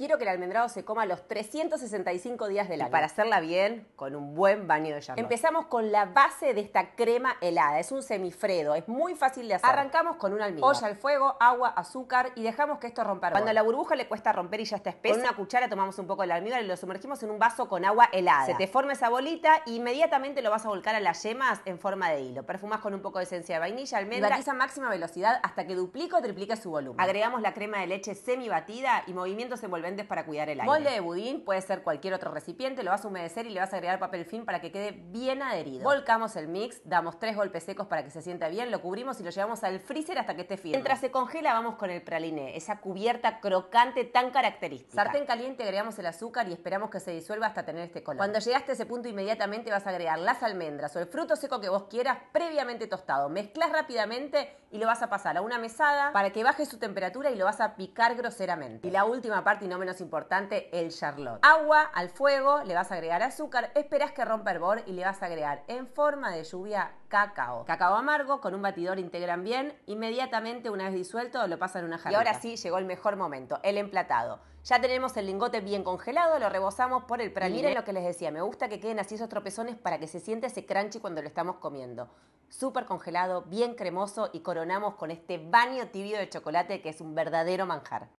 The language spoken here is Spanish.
quiero que el almendrado se coma los 365 días del y año. para hacerla bien, con un buen baño de llama. Empezamos con la base de esta crema helada. Es un semifredo, es muy fácil de hacer. Arrancamos con un almíbar. Olla al fuego, agua, azúcar y dejamos que esto rompa. Cuando la burbuja le cuesta romper y ya está espesa, con una cuchara tomamos un poco del almíbar y lo sumergimos en un vaso con agua helada. Se te forma esa bolita e inmediatamente lo vas a volcar a las yemas en forma de hilo. Perfumas con un poco de esencia de vainilla, almendra y esa máxima velocidad hasta que duplica o triplica su volumen. Agregamos la crema de leche semi batida y movimientos envolventes para cuidar el aire. Molde de budín puede ser cualquier otro recipiente, lo vas a humedecer y le vas a agregar papel film para que quede bien adherido. Volcamos el mix, damos tres golpes secos para que se sienta bien, lo cubrimos y lo llevamos al freezer hasta que esté firme. Mientras se congela vamos con el praliné, esa cubierta crocante tan característica. Sartén caliente agregamos el azúcar y esperamos que se disuelva hasta tener este color. Cuando llegaste a ese punto inmediatamente vas a agregar las almendras o el fruto seco que vos quieras previamente tostado. Mezclas rápidamente y lo vas a pasar a una mesada para que baje su temperatura y lo vas a picar groseramente. Y la última parte y no menos importante, el charlotte. Agua al fuego, le vas a agregar azúcar, esperas que rompa hervor y le vas a agregar en forma de lluvia cacao. Cacao amargo con un batidor integran bien, inmediatamente una vez disuelto lo pasan en una jarra. Y ahora sí llegó el mejor momento, el emplatado. Ya tenemos el lingote bien congelado, lo rebosamos por el praline. Miren lo que les decía, me gusta que queden así esos tropezones para que se siente ese crunchy cuando lo estamos comiendo. Súper congelado, bien cremoso y coronamos con este baño tibio de chocolate que es un verdadero manjar.